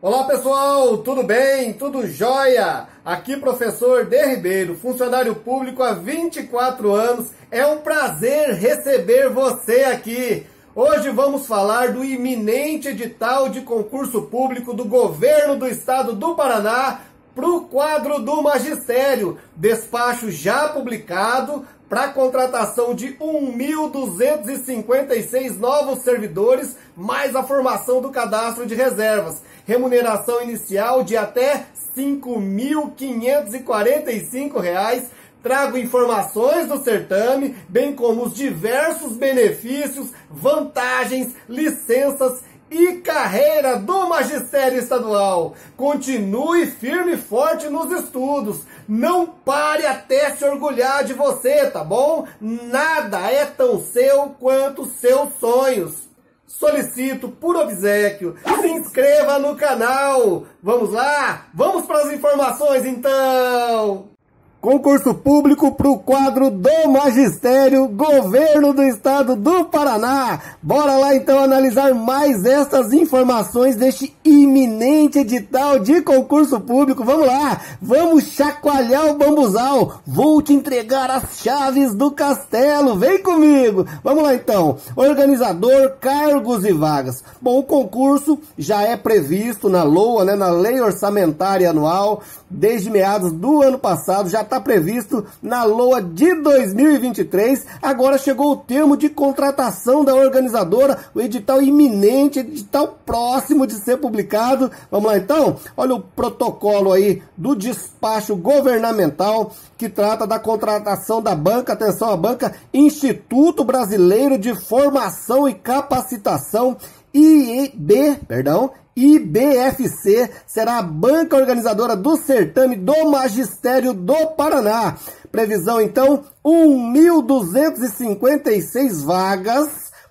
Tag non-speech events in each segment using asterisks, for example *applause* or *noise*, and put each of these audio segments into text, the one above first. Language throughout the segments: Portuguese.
Olá pessoal, tudo bem? Tudo jóia? Aqui professor De Ribeiro, funcionário público há 24 anos. É um prazer receber você aqui. Hoje vamos falar do iminente edital de concurso público do governo do estado do Paraná para o quadro do magistério. Despacho já publicado, para contratação de 1.256 novos servidores, mais a formação do cadastro de reservas. Remuneração inicial de até R$ 5.545. Trago informações do certame, bem como os diversos benefícios, vantagens, licenças e carreira do magistério estadual. Continue firme e forte nos estudos. Não pare até se orgulhar de você, tá bom? Nada é tão seu quanto seus sonhos. Solicito por obsequio, se inscreva no canal. Vamos lá? Vamos para as informações então! Concurso público para o quadro do Magistério, Governo do Estado do Paraná. Bora lá então analisar mais essas informações deste iminente edital de concurso público. Vamos lá, vamos chacoalhar o bambuzal. Vou te entregar as chaves do castelo. Vem comigo. Vamos lá então. Organizador, cargos e vagas. Bom, o concurso já é previsto na LOA, né, na Lei Orçamentária Anual, desde meados do ano passado. Já está previsto na LOA de 2023. Agora chegou o termo de contratação da organizadora, o edital iminente, edital próximo de ser publicado. Vamos lá então? Olha o protocolo aí do despacho governamental que trata da contratação da banca, atenção, a banca Instituto Brasileiro de Formação e Capacitação IEB, perdão, IBFC será a banca organizadora do certame do Magistério do Paraná. Previsão, então, 1.256 vagas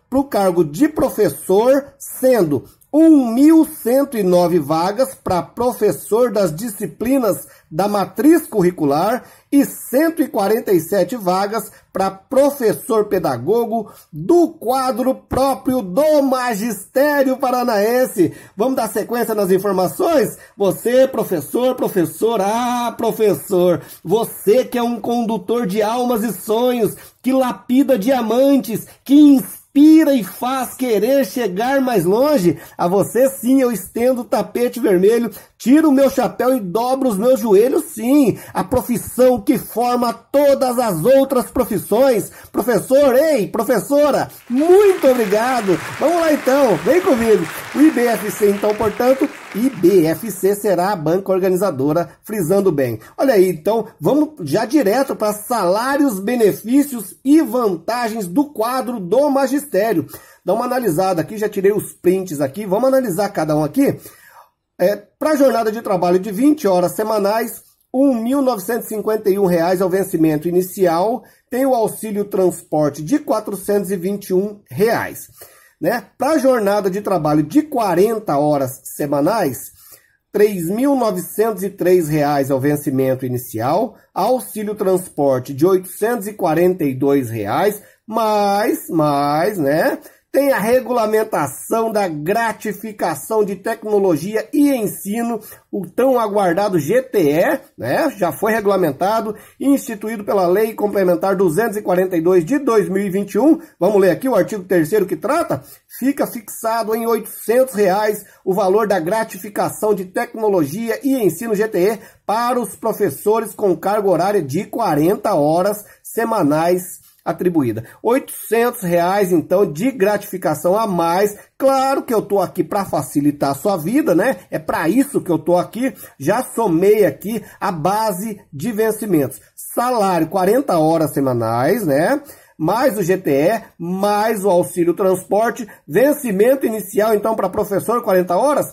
para o cargo de professor, sendo 1.109 vagas para professor das disciplinas da matriz curricular e 147 vagas para professor pedagogo do quadro próprio do Magistério Paranaense. Vamos dar sequência nas informações? Você, professor, professor, ah, professor, você que é um condutor de almas e sonhos, que lapida diamantes, que ensina inspira e faz querer chegar mais longe. A você sim eu estendo o tapete vermelho Tiro o meu chapéu e dobro os meus joelhos, sim. A profissão que forma todas as outras profissões. Professor, ei, professora, muito obrigado. Vamos lá então, vem comigo. O IBFC, então, portanto, IBFC será a banca organizadora, frisando bem. Olha aí, então, vamos já direto para salários, benefícios e vantagens do quadro do magistério. Dá uma analisada aqui, já tirei os prints aqui. Vamos analisar cada um aqui? É, Para a jornada de trabalho de 20 horas semanais, R$ 1.951 ao vencimento inicial, tem o auxílio transporte de R$ 421. Reais, né? Para a jornada de trabalho de 40 horas semanais, R$ 3.903 ao vencimento inicial, auxílio transporte de R$ 842, reais, mais, mais, né? tem a regulamentação da gratificação de tecnologia e ensino, o tão aguardado GTE, né? Já foi regulamentado e instituído pela Lei Complementar 242 de 2021. Vamos ler aqui o artigo 3 que trata? Fica fixado em R$ 800 reais o valor da gratificação de tecnologia e ensino GTE para os professores com carga horária de 40 horas semanais atribuída. R$ reais então, de gratificação a mais. Claro que eu estou aqui para facilitar a sua vida, né? É para isso que eu estou aqui. Já somei aqui a base de vencimentos. Salário, 40 horas semanais, né? mais o GTE, mais o auxílio transporte, vencimento inicial então para professor 40 horas,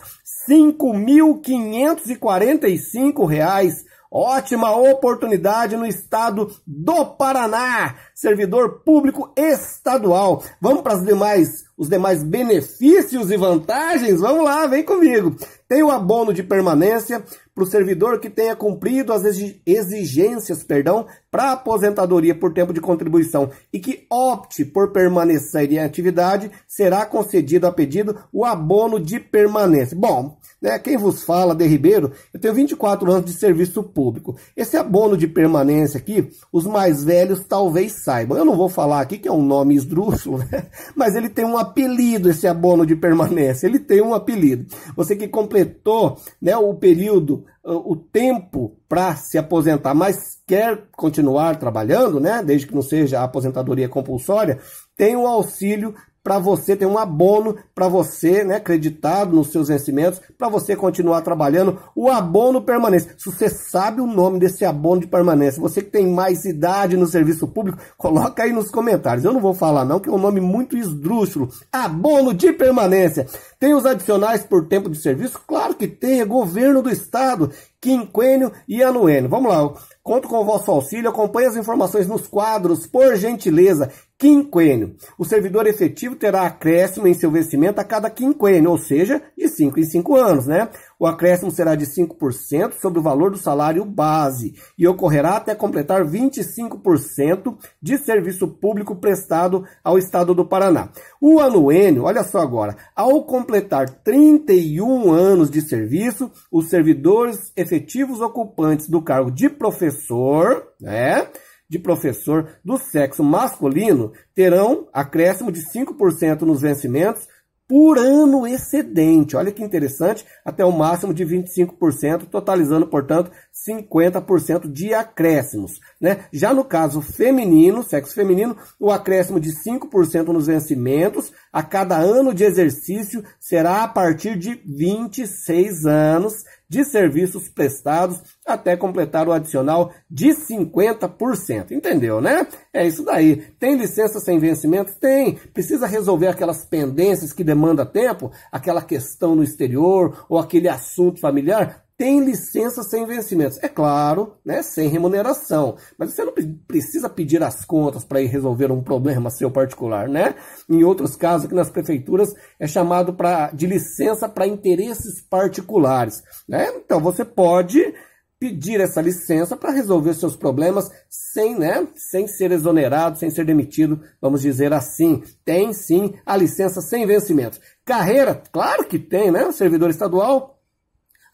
R$ 5.545,00 Ótima oportunidade no estado do Paraná, servidor público estadual. Vamos para as demais, os demais benefícios e vantagens? Vamos lá, vem comigo. Tem o abono de permanência, para o servidor que tenha cumprido as exigências perdão, para aposentadoria por tempo de contribuição e que opte por permanecer em atividade, será concedido a pedido o abono de permanência. Bom, né, quem vos fala, De Ribeiro, eu tenho 24 anos de serviço público. Esse abono de permanência aqui, os mais velhos talvez saibam. Eu não vou falar aqui que é um nome esdrúxulo, *laughs* né? mas ele tem um apelido, esse abono de permanência. Ele tem um apelido. Você que completou né, o período o tempo para se aposentar, mas quer continuar trabalhando, né, desde que não seja aposentadoria compulsória, tem o auxílio para você ter um abono para você, né, acreditado nos seus vencimentos, para você continuar trabalhando, o abono permanência. Se você sabe o nome desse abono de permanência, você que tem mais idade no serviço público, coloca aí nos comentários. Eu não vou falar não, que é um nome muito esdrúxulo. Abono de permanência. Tem os adicionais por tempo de serviço? Claro que tem, é governo do estado, quinquênio e anuênio. Vamos lá. Conto com o vosso auxílio, acompanhe as informações nos quadros, por gentileza quinquênio. O servidor efetivo terá acréscimo em seu vencimento a cada quinquênio, ou seja, de 5 em 5 anos, né? O acréscimo será de 5% sobre o valor do salário base e ocorrerá até completar 25% de serviço público prestado ao Estado do Paraná. O anuênio, olha só agora, ao completar 31 anos de serviço, os servidores efetivos ocupantes do cargo de professor, né? de professor do sexo masculino terão acréscimo de 5% nos vencimentos por ano excedente. Olha que interessante, até o máximo de 25%, totalizando, portanto, 50% de acréscimos. Né? Já no caso feminino, sexo feminino, o acréscimo de 5% nos vencimentos a cada ano de exercício será a partir de 26 anos de serviços prestados até completar o adicional de 50%. Entendeu, né? É isso daí. Tem licença sem vencimento? Tem. Precisa resolver aquelas pendências que demanda tempo, aquela questão no exterior ou aquele assunto familiar? tem licença sem vencimentos. É claro, né, sem remuneração. Mas você não precisa pedir as contas para ir resolver um problema seu particular, né? Em outros casos, que nas prefeituras é chamado pra, de licença para interesses particulares, né? Então você pode pedir essa licença para resolver seus problemas sem, né, sem ser exonerado, sem ser demitido, vamos dizer assim. Tem sim a licença sem vencimento. Carreira, claro que tem, né? Servidor estadual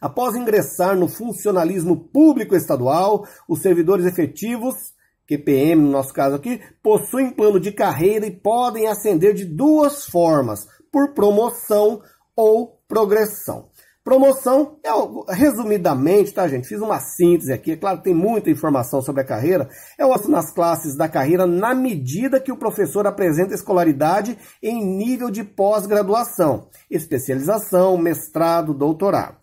Após ingressar no funcionalismo público estadual, os servidores efetivos, QPM no nosso caso aqui, possuem plano de carreira e podem ascender de duas formas, por promoção ou progressão. Promoção é, resumidamente, tá, gente? Fiz uma síntese aqui. É claro que tem muita informação sobre a carreira. É o nas classes da carreira na medida que o professor apresenta escolaridade em nível de pós-graduação, especialização, mestrado, doutorado.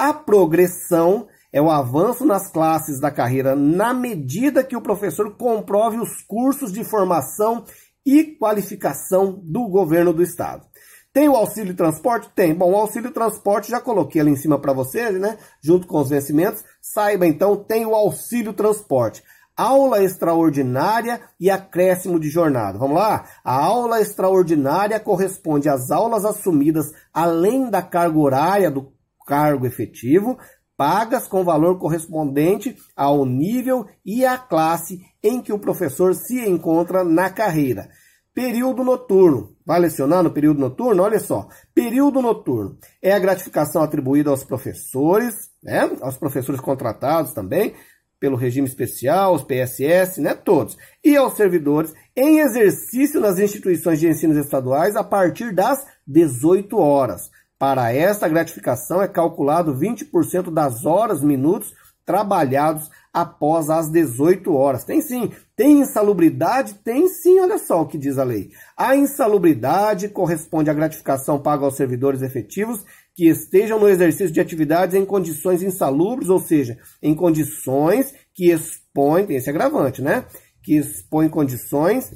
A progressão é o avanço nas classes da carreira na medida que o professor comprove os cursos de formação e qualificação do governo do estado. Tem o auxílio transporte? Tem. Bom, o auxílio transporte já coloquei ali em cima para vocês, né? Junto com os vencimentos. Saiba então, tem o auxílio transporte. Aula extraordinária e acréscimo de jornada. Vamos lá? A aula extraordinária corresponde às aulas assumidas além da carga horária do cargo efetivo, pagas com valor correspondente ao nível e à classe em que o professor se encontra na carreira. Período noturno. Vai lecionar no período noturno? Olha só. Período noturno é a gratificação atribuída aos professores, né? Aos professores contratados também pelo regime especial, os PSS, né? Todos. E aos servidores em exercício nas instituições de ensino estaduais a partir das 18 horas. Para esta gratificação é calculado 20% das horas, minutos trabalhados após as 18 horas. Tem sim, tem insalubridade, tem sim, olha só o que diz a lei. A insalubridade corresponde à gratificação paga aos servidores efetivos que estejam no exercício de atividades em condições insalubres, ou seja, em condições que expõem, tem esse agravante, né? Que expõem condições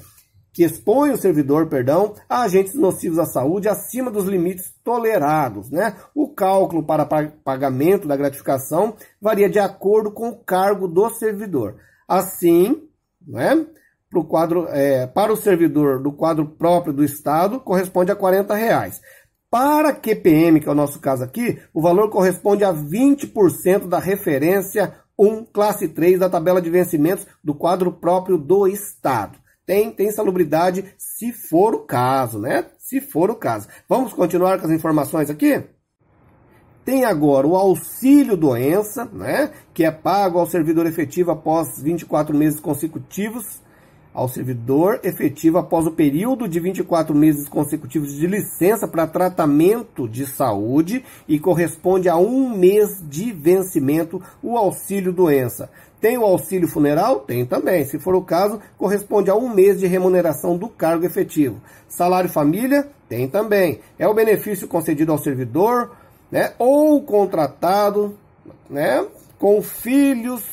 que expõe o servidor, perdão, a agentes nocivos à saúde acima dos limites tolerados, né? O cálculo para pagamento da gratificação varia de acordo com o cargo do servidor. Assim, né? Pro quadro, é, para o servidor do quadro próprio do Estado, corresponde a R$ reais. Para QPM, que é o nosso caso aqui, o valor corresponde a 20% da referência 1, classe 3 da tabela de vencimentos do quadro próprio do Estado. Tem, tem salubridade, se for o caso, né? Se for o caso. Vamos continuar com as informações aqui? Tem agora o auxílio doença, né? Que é pago ao servidor efetivo após 24 meses consecutivos. Ao servidor efetivo após o período de 24 meses consecutivos de licença para tratamento de saúde e corresponde a um mês de vencimento o auxílio doença. Tem o auxílio funeral? Tem também. Se for o caso, corresponde a um mês de remuneração do cargo efetivo. Salário família? Tem também. É o benefício concedido ao servidor né, ou contratado né, com filhos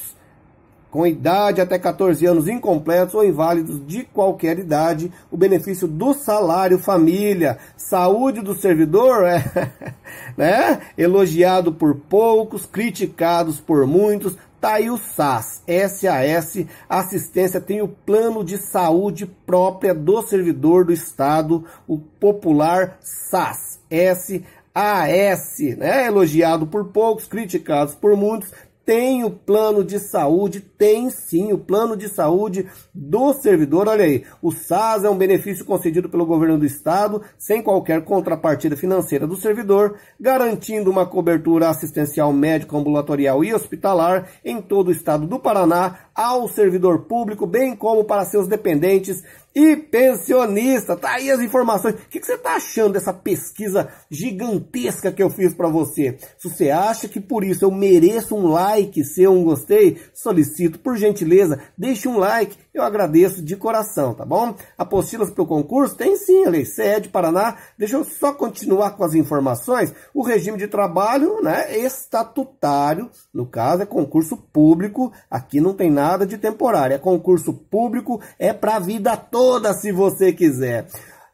com idade até 14 anos incompletos ou inválidos de qualquer idade, o benefício do salário, família, saúde do servidor, é, *laughs* né? Elogiado por poucos, criticados por muitos, Tá aí o SAS, SAS, assistência tem o plano de saúde própria do servidor do Estado, o popular SAS, S AS, né? Elogiado por poucos, criticados por muitos, tem o plano de saúde, tem sim o plano de saúde do servidor. Olha aí, o SAS é um benefício concedido pelo governo do estado, sem qualquer contrapartida financeira do servidor, garantindo uma cobertura assistencial médica, ambulatorial e hospitalar em todo o estado do Paraná, ao servidor público, bem como para seus dependentes e pensionista. Tá aí as informações. O que, que você está achando dessa pesquisa gigantesca que eu fiz para você? Se você acha que por isso eu mereço um like, se eu um gostei, solicito por gentileza, deixe um like. Eu agradeço de coração, tá bom? Apostilas para o concurso? Tem sim, a Lei Sede, Paraná. Deixa eu só continuar com as informações. O regime de trabalho, né, estatutário, no caso é concurso público, aqui não tem nada nada de temporário. É concurso público, é para a vida toda se você quiser.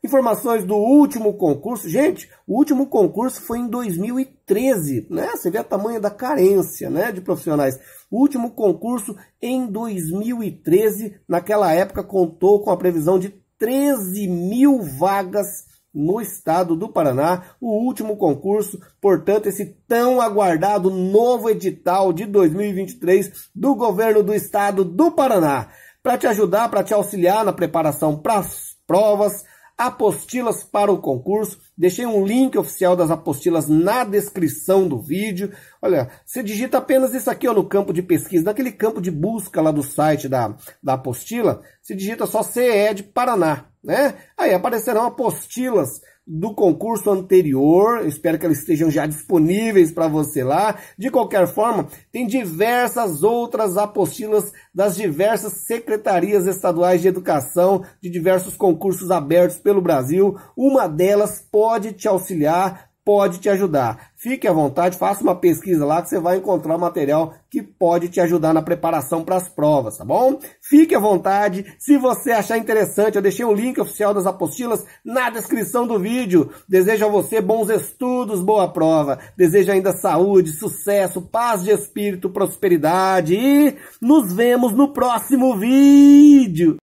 Informações do último concurso. Gente, o último concurso foi em 2013, né? Você vê a tamanho da carência, né, de profissionais. O último concurso em 2013, naquela época, contou com a previsão de 13 mil vagas no estado do Paraná, o último concurso, portanto, esse tão aguardado novo edital de 2023 do governo do estado do Paraná. Para te ajudar, para te auxiliar na preparação para as provas, apostilas para o concurso. Deixei um link oficial das apostilas na descrição do vídeo. Olha, você digita apenas isso aqui ó, no campo de pesquisa, naquele campo de busca lá do site da, da apostila, você digita só de Paraná né? Aí aparecerão apostilas do concurso anterior, espero que elas estejam já disponíveis para você lá. De qualquer forma, tem diversas outras apostilas das diversas secretarias estaduais de educação, de diversos concursos abertos pelo Brasil. Uma delas pode te auxiliar pode te ajudar. Fique à vontade, faça uma pesquisa lá que você vai encontrar material que pode te ajudar na preparação para as provas, tá bom? Fique à vontade. Se você achar interessante, eu deixei o link oficial das apostilas na descrição do vídeo. Desejo a você bons estudos, boa prova. Desejo ainda saúde, sucesso, paz de espírito, prosperidade e nos vemos no próximo vídeo.